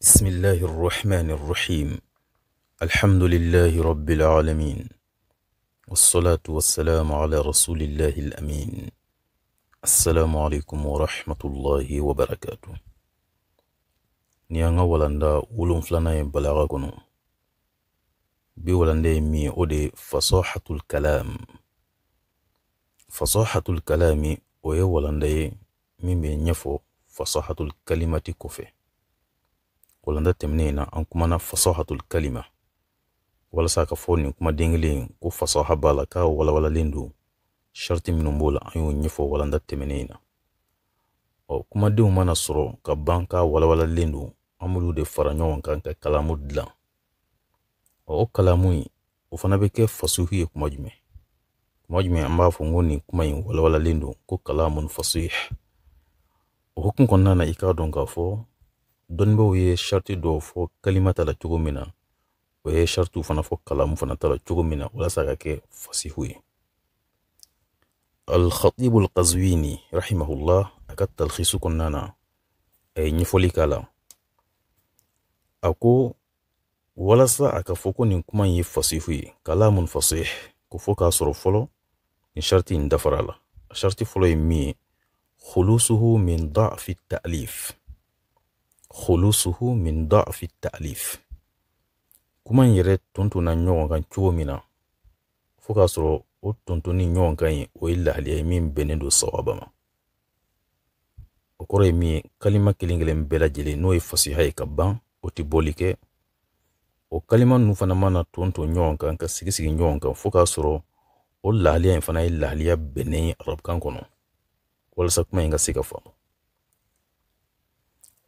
بسم الله الرحمن الرحيم الحمد لله رب العالمين والصلاة والسلام على رسول الله الأمين السلام عليكم ورحمة الله وبركاته نيانا ولندا ولون فلانا بلاغا كنو بي ولندا يمي اودي فصاحة الكلام فصاحة الكلام ويا ولندا مي بي فصاحة الكلمة كفه walanda tɛmɛnen na an na fasahatul kalima walasa ka fɔ nin kumaden kelen ko fasaha bala ka wala wala lindu sharti minnu b'o la nyifo y'o ɲɛfɔ walanda tɛmɛnen na ɔ kumadenw mana sɔrɔ ka ban k'a wala don an b'olu de faranyo ɲɔgɔn kan ka kalamu dilan o kalamu in o fana be ke fasuhi ye kuma jumɛn kuma jumɛn an b'a fɔ ko nin kuma in walawalalen ko kalamun fasih o hukumu kɔnɔna na i k'a dɔn dɔnnibaw ye sariti dɔw fɔ kalima ta la cogo min na o ye saritiw fana fɔ kalamu fana ta la cogo min na walasa ka kɛ fasihu ye alkhatibu alqazwini rahimahullah a ka talhisu kɔnɔna na a ye ɲɛfɔli k'a la a ko walasa a ka fɔ ko nin kuma ye fasihu ye kalamun fasih ko fɔ k'a sɔrɔ fɔlɔ nin sariti in dafara la sariti fɔlɔ ye min ye khulusuhu min dafi ta'lif khulusuhu min dafi ta'lif kuma in yɛrɛ na ɲɔgɔn kan cogo min na fɔɔ k'a sɔrɔ o tontonni ɲɔgɔn kan ye o ye lahaliya ye min bɛnnen don sawaba ma o kɔrɔ ye min ye kalima kelen kelen bɛɛ lajɛlen n'o ye fasiha ye ka ban o tɛ bɔli kɛ o kalima ninnu fana mana ton ton ɲɔgɔn kan ka sigi sigi ɲɔgɔn kan fɔɔ k'a sɔrɔ o lahaliya in fana ye lahaliya bɛnnen ye arabukan kɔnɔ walasa kuma in ka se ka faamu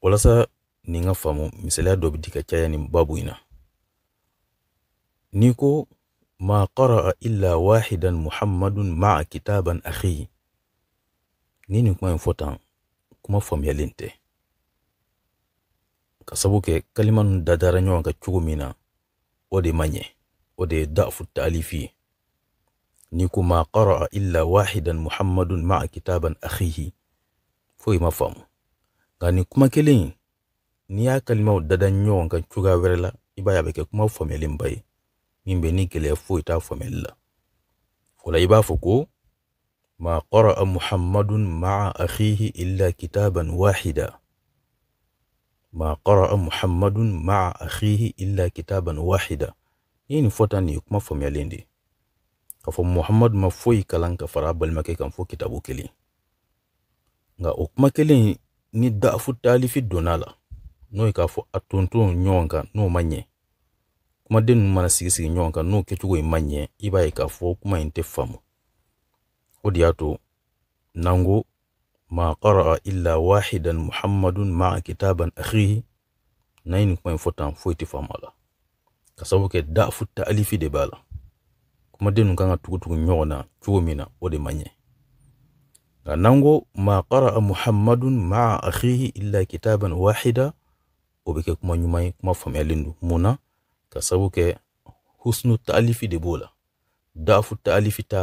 Walasa ni nga faamu misaliya dɔ bɛ di ka caya nin babu in na. N'i ko ma qara'a illa wahidan muhammadun ma'a kitaban akhi ni nin kuma in fɔ tan kuma faamuyalen tɛ ka sabu kɛ kalima nu dadara ɲɔgɔn kan cogo min na o de ma ɲɛ o de ye da'fu ta'alifi ye n'i ko ma qara'a illa wahidan muhammadun ma'a kitaban akhihi foyi ma faamu nka ni kuma kelen n'i y'a kalimaw dada ɲɔgɔn kan cogoya wɛrɛ la i b'a ye a bɛ kɛ kuma faamuyalenba ye min bɛ ni gɛlɛya foyi t'a faamuyali la o i b'a fɔ ko ma qaraa muhammadun maa akhihi illa kitaban wahida ma qaraa muhammadun maa akhihi illa kitaban wahida n'i ye nin fɔ kuma faamuyalen de k'a fɔ muhamadu ma foyi kalan ka fara balimakɛ kan fo kitabu kelen nka o kuma kelen ni dafu talifi donna la n'o ye k'a fɔ a tonton ɲɔgɔn kan n'o ma ɲɛ kumaden ninnu mana sigi sigi ɲɔgɔn kan n'o kɛcogo in ma ɲɛ i b'a ye k'a fɔ kuma in tɛ faamu o de y'a to n'an ma qara'a illa wahidan muhammadun ma'a kitaban akhihi n'an ye nin kuma in fɔ tan foyi tɛ faamu a la ka sabu kɛ dafu talifi de b'a la kumaden ninnu kan ka tugu ɲɔgɔn na cogo min na o de ma ɲɛ Ah, nango ma qaraa muhammadun maa akhihi illa kitaban wahida o bɛ kɛ kuma ɲuman kuma faamuyalen don mun na husnu taalifi de b'o dafu taalifi t'a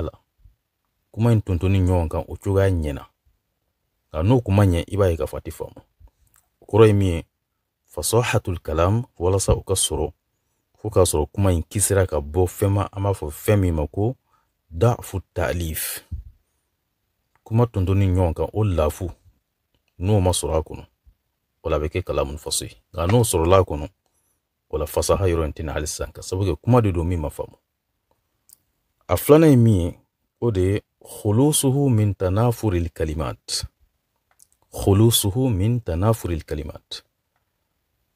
kuma in tontoni kan o cogoya ɲɛna ah, kuma ɲɛ i b'a ye k'a fɔ fasahatul kalam walasa o ka sɔrɔ kuma in kisira ka bɔ fɛn ma an dafu taalif kuma tondo ni ɲɔgɔn kan o lafu n'o ma sɔrɔ a kɔnɔ o a bɛ kɛ kalamun faso ye nka n'o sɔrɔla a kɔnɔ o fasaha yɔrɔ in tɛna hali sisan ka sabu kɛ kuma de don min ma faamu a filanan ye min ye o de ye khulusuhu min tanafuri kalimat khulusuhu min tanafuri kalimat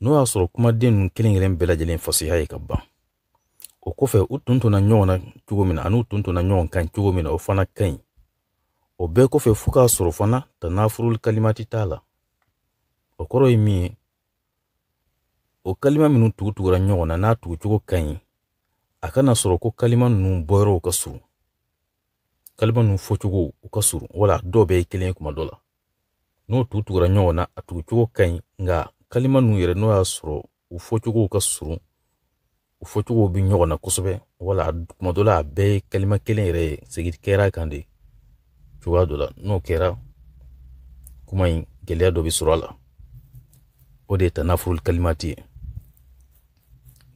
n'o y'a sɔrɔ kumaden ninnu kelen kelen bɛɛ lajɛlen fasiya ye ka ban o kɔfɛ u tuntuna ɲɔgɔn na cogo min na ani u tuntuna ɲɔgɔn kan cogo min na o fana ka ɲi o bɛɛ kɔfɛ fo k'a sɔrɔ fana tanafurul kalimati t'a la o kɔrɔ ye min ye o kalima minnu tugutugura ɲɔgɔn na n'a tugucogo ka ɲi a kana sɔrɔ ko kalima ninnu bɔyɔrɔw ka surun kalima ninnu fɔcogo u ka surun wala dɔw bɛɛ ye kelen ye kuma dɔ la n'o tugutugura ɲɔgɔn na a tugucogo ka ɲi nka kalima ninnu yɛrɛ n'o y'a sɔrɔ u fɔcogow ka surun u fɔcogow bɛ ɲɔgɔn na kosɛbɛ wala kuma dɔ la a bɛɛ ye kalima kelen yɛrɛ ye segin kɛra kan de cogoya dɔ la n'o kɛra kuma in gɛlɛya dɔ bɛ sɔrɔ a la o de ye tanafurul kalimati ye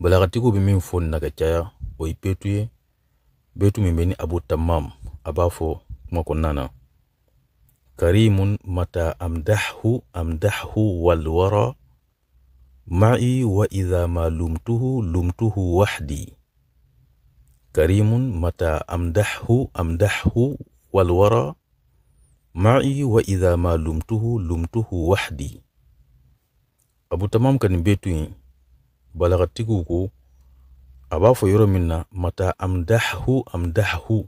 balagatigiw bɛ min fɔ nin na ka caya o ye betu ye betu min bɛ ni abu tamam a b'a fɔ kuma kɔnɔna na karimun mata amdahu amdahu walwara معي وإذا ما لمته lumtuhu wahdi كريم متى أمدحه أمدحه والورى معي وإذا ما لمته لمته وحدي أبو تمام كان بيتوين بلغتكوكو أبا فيرو منا متى أمدحه أمدحه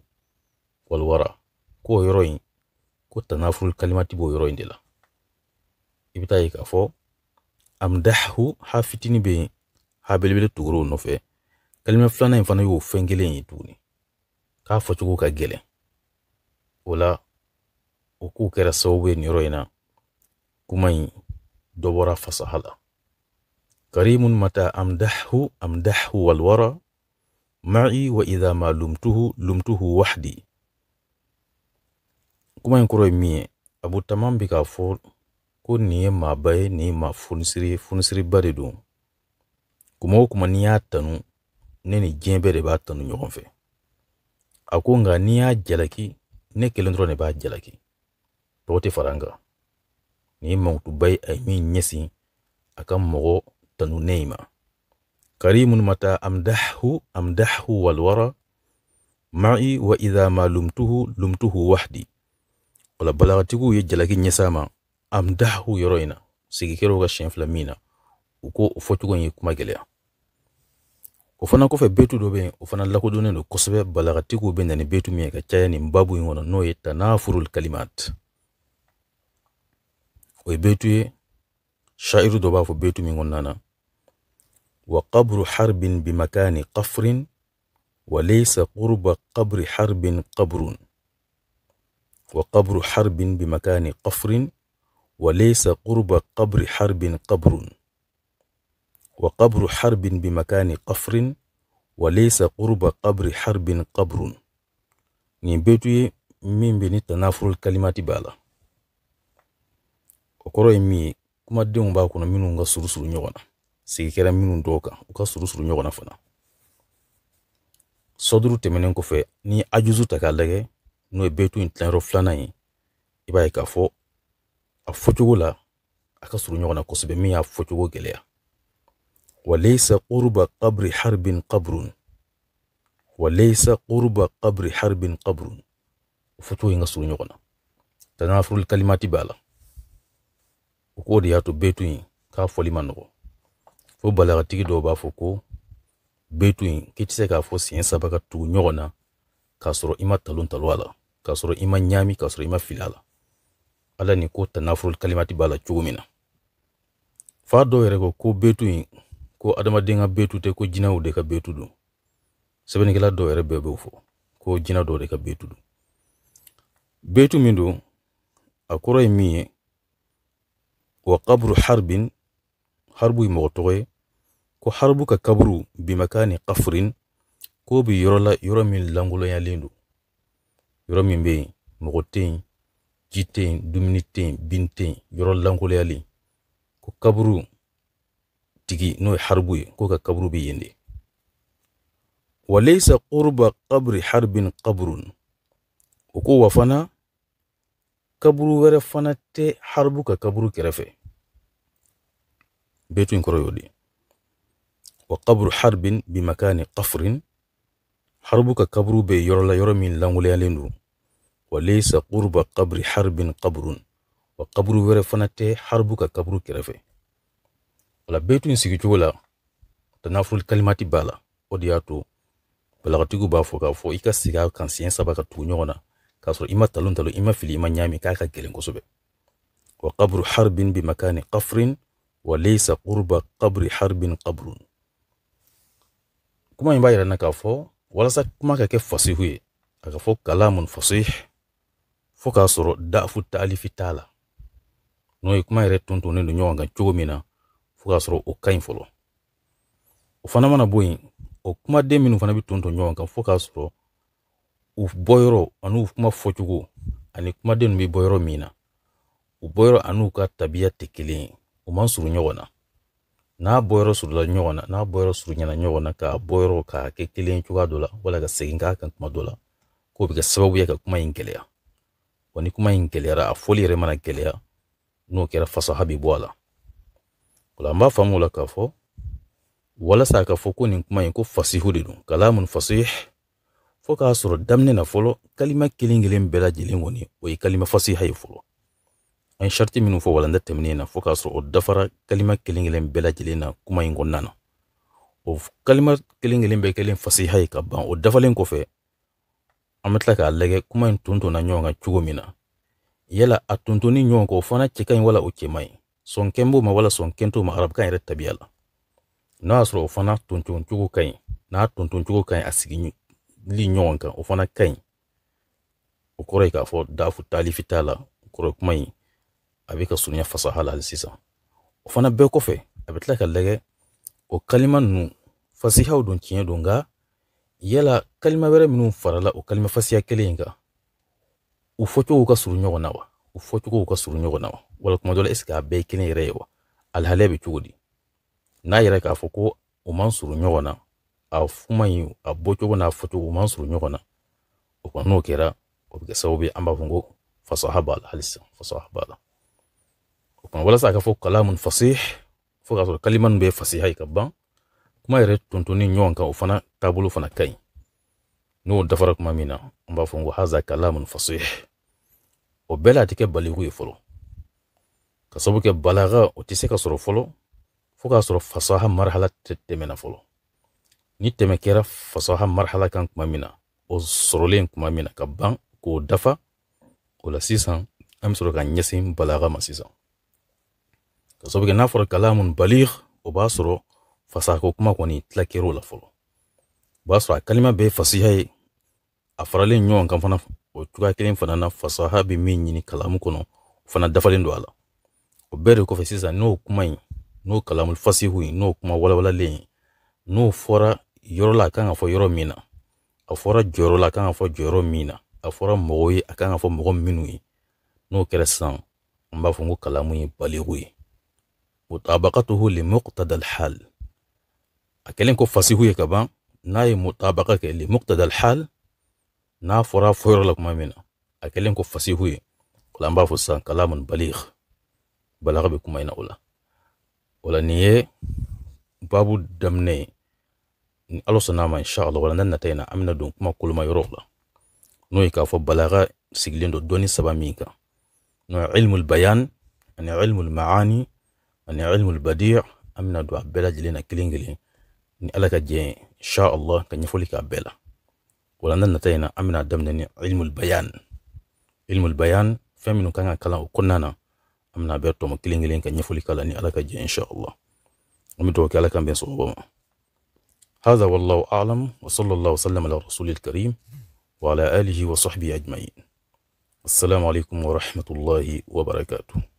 والورى كو يروين كو تنافر الكلمات بو يروين ديلا إبتايك أفو أمدحه حافتيني بي حابل حابلبلي تغرو نوفي كلمة فلانا ينفانا فنجلين يتوني كافو تشوكو كجلين o la o kow kɛra sababu ye nin yɔrɔ in kuma in dɔ bɔra fasaha la karimun mata amdahu amdahu walwara ma'i wa idha ma lumtuhu lumtuhu wahdi kuma in kɔrɔ ye min ye abu taman bi k'a fɔ ko nin ye maaba ye nin ye maa funisiri ye funisiriba de don kuma o kuma n'i y'a tanu ne ni diɲɛ bɛɛ de b'a tanu ɲɔgɔn fɛ a ko nka n'i y'a jalaki ne kelen dɔrɔn de b'a jalaki tɔgɔ tɛ fara n kan nin mankutuba ye a ye min ɲɛsin a ka mɔgɔ tanune in ma kari minnu amdahu amdahu walwara ma'i wa idha ma lumtuhu lumtuhu wahdi wala balagatigiw ye jalaki ɲɛsa ma amdahu yɔrɔ in na sigikɛrɛw ka siɲɛ fila min na u ko o fɔcogo ye kuma gɛlɛya o kofe betu dobe bɛ yen o fana lakodɔnnen don kosɛbɛ ni betu min ye ni mbabu nin babu in kɔnɔ n'o ye betu ye sha'iru doba fo betu min kɔnɔna na wa qabru harbin bimakani qafrin wa leysa kurba qabri harbin qabrun wa qabru harbin bimakani qafrin wa laysa qurba qabri harbin qabrun wa qabru harbin bimakani qafrin walaisa laysa qurba qabri harbin qabrun nin bɛɛ ye min bɛ ni tanafurul kalimati b'a la o kɔrɔ ye min ye kumadenw b'a kɔnɔ minnu ka surusuru ɲɔgɔn na sigi kɛra minnu dɔw kan u ka surusuru ɲɔgɔn na fana sɔduru tɛmɛnen kɔfɛ ni ajuzu ta k'a lagɛ n'o e ye bɛɛ tun ye filanan ye i b'a ye k'a fɔ a fɔcogo la a ka surun ɲɔgɔn na kosɛbɛ min y'a fɔcogo gɛlɛya walaysa qurba qabri harbin qabrun walaysa qurba qabri harbin qabrun ufutu hinga suru ɲɔgɔn na tanafurul kalimati b'a k'o de y'a betu in k'a fɔli ma nɔgɔ fo balagatigi dɔw b'a fɔ ko betu in k'i tɛ k'a fɔ siɲɛ saba ka tugu k'a sɔrɔ i ma talon k'a sɔrɔ i ma k'a sɔrɔ i ma ala ni ko tanafurul kalimati b'a la f'a dɔw yɛrɛ ko ko betu in ko adamaden ka betu tɛ ko jinɛw de ka betu don sɛbɛnnikɛla dɔw yɛrɛ bɛɛ b'o fɔ ko jinɛ dɔw de ka betu don betu min don a kɔrɔ ye min ye wa kaburu harbin harbu ye ko harbu ka kaburu bimakani kafurin ko bi yɔrɔ la yɔrɔ min lankolonyalen don yɔrɔ min bɛ yen mɔgɔ tɛ yen ji tɛ yen dumuni ko kaburu tigi n'o ye haribu ye ko ka kaburu bɛ yen de walaisa qurba qabri harbin qabrun o ko wa fana kaburu wɛrɛ fana tɛ haribu ka kaburu kɛrɛfɛ betu in kɔrɔ y'o de wa qabru harbin bimakani qafrin haribu ka kaburu bɛ yɔrɔ yɔrɔ min lankolonyalen don walaisa qurba qabri harbin qabrun wa kaburu wɛrɛ fana tɛ haribu ka kaburu kɛrɛfɛ wala bɛɛ tun sigi cogo la tanafurul kalimati b'a la o de y'a to balagatigiw b'a fɔ k'a fɔ i ka sigi a kan siɲɛ saba ka tugu ɲɔgɔn na k'a sɔrɔ i ma talon talon i ma fili i ma ɲaami k'a ka gɛlɛn kosɛbɛ wa qabru harbin bi makani qafrin wa laysa qurba qabri harbin qabrun kuma in b'a yira na k'a fɔ walasa kuma ka kɛ fasihu ye a ka fɔ kalamun fasih fo k'a sɔrɔ da'fu ta'alifi t'a la n'o ye kuma yɛrɛ tuntunnen don ɲɔgɔn kan cogo min na fo o ka ɲi fɔlɔ o fana mana bɔ yen o kumaden minnu fana bɛ ton ton ɲɔgɔn kan fo k'a sɔrɔ u bɔyɔrɔ ani u kuma fɔcogo ani kumaden ninnu bɛ bɔ yɔrɔ min na u bɔyɔrɔ ani u ka tabiya tɛ kelen ye u man surun ɲɔgɔn na n'a bɔyɔrɔ surula ɲɔgɔn na n'a bɔyɔrɔ surunyana ɲɔgɔn na k'a bɔyɔrɔ k'a kɛ kelen cogoya dɔ la wala ka segin k'a kan kuma dɔ la k'o bi kɛ sababu ye ka kuma in gɛlɛya wa ni kuma in gɛlɛyara a fɔli yɛrɛ mana gɛlɛya n'o kɛra fasaha bɛ bɔ a la ola an b'a faamu la k'a fɔ walasa a ka fɔ ko nin kuma ye ko fasihu de don kalamun fasih fɔɔ k'a sɔrɔ daminɛ na fɔlɔ kalima kelen kelen bɛɛ lajɛlen kɔni o ye kalima fasiha ye fɔlɔ an ye shariti minnu fɔ walanda tɛmɛnen na fɔɔ k'a sɔrɔ o dafara kalima kelen kelen bɛɛ lajɛlen na kuma yi kɔnɔna na o kalima kelen kelen bɛɛ kelen fasiha ye ka ban o dafalen kɔfɛ an be tila k'a lagɛ kuma yi tontonna ɲɔgɔn kan cogo min na yala a tontonni ɲɔgɔn kɔ o fana cɛ ka ɲi wala o cɛma ɲi sɔnkɛn ma wala sɔnkɛn t'o ma arabukan yɛrɛ tabiya la n'a y'a sɔrɔ o fana tontoncogo ka ɲi n'a tontoncogo ka ɲi a sigili ɲɔgɔn kan o fana ka ɲi o kɔrɔ ye k'a fɔ dafu talifi t'a la o kɔrɔ kuma in a bɛ ka surunya fasaha la hali sisan o fana bɛɛ kɔfɛ a bɛ tila ka lagɛ o kalima ninnu fasihaw don tiɲɛ don nka yala kalima wɛrɛ minnu farala o kalima fasiya kelen in kan u fɔcogow ka surun ɲɔgɔn na wa u fɔcogow ka surun ɲɔgɔn na wa wala kuma dɔ la a bɛɛ ye yɛrɛ ye wa alihalaya bɛ cogo di n'a yɛrɛ k'a fɔ ko u man surun ɲɔgɔn na a kuma in a bɔcogo n'a fɔcogo u man surun ɲɔgɔn na o kɔni n'o kɛra o bɛ kɛ sababu ye an b'a fɔ ko fasaha b'a la hali fasaha b'a la o kɔni walasa a ka fɔ kalamun fasih fo k'a sɔrɔ kalima bɛ fasiha ye ka ban kuma yɛrɛ tontoni ɲɔgɔn kan o fana taabolo fana ka ɲi n'o dafara kuma min na an b'a fɔ ko haza kalamun fasih o bɛɛ la a tɛ kɛ baliku ye fɔlɔ ka sabu kɛ balaga o tɛ se ka sɔrɔ fɔlɔ fo k'a sɔrɔ fasaha marhala tɛmɛna fɔlɔ ni tɛmɛ kɛra fasaha marhala kan kuma min na o sɔrɔlen kuma min na ka ban k'o dafa o la sisan an bɛ sɔrɔ ka ɲɛsin balaga ma sisan ka sabu kɛ n'a fɔra kalamun baligh o b'a sɔrɔ fasahako kuma kɔni tila kɛr'o la fɔlɔ o b'a sɔrɔ a kalima bɛɛ ye fasiha ye a faralen ɲɔgɔn kan fana o cogoya kelen fana na fasaha bɛ min ɲini kalamu kɔnɔ o fana dafalen don a la o bɛɛ de kɔfɛ sisan n'o kuma in n'o kalamul fasihu in n'o kuma walawalalen in n'o fɔra yɔrɔ la a kan ka fɔ yɔrɔ min na a fɔra jɔyɔrɔ la a kan ka fɔ jɔyɔrɔ min na a fɔra mɔgɔ ye a kan ka fɔ mɔgɔ minnu ye n'o kɛra sisan an b'a fɔ ko kalamu ye baliku ye mutabakatuhu limuqtada alhal a kɛlen ko fasihu ye ka ban n'a ye mutabaka kɛ limuqtada alhal n'a fɔra fɔyɔrɔ la kuma min na a kɛlen ko fasihu ye o la an b'a fɔ sisan kalamun baligh balaga be kuma ina ola ola la ye babu damne ni alo sana ma insha allah wala nan nata in na don kuma kuluma yoro la n'o ye k'a fɔ balaga sigilen don dɔnni n'o ilmul bayan ani ilmul maani ani ilmul badi' amina do abela jilena bɛɛ ni alaka je insha allah kan yifuli k'a bɛɛ wala nan nata in na ni ilmul bayan ilmul bayan feminu kanga kan kunana amna berto bɛɛ tɔmɔ ka nyefuli kala ni alaka je insha Allah an to kala kan bɛn sɔgɔba ma هذا والله أعلم وصلى الله وسلم على رسول الكريم وعلى آله وصحبه أجمعين السلام عليكم ورحمة الله وبركاته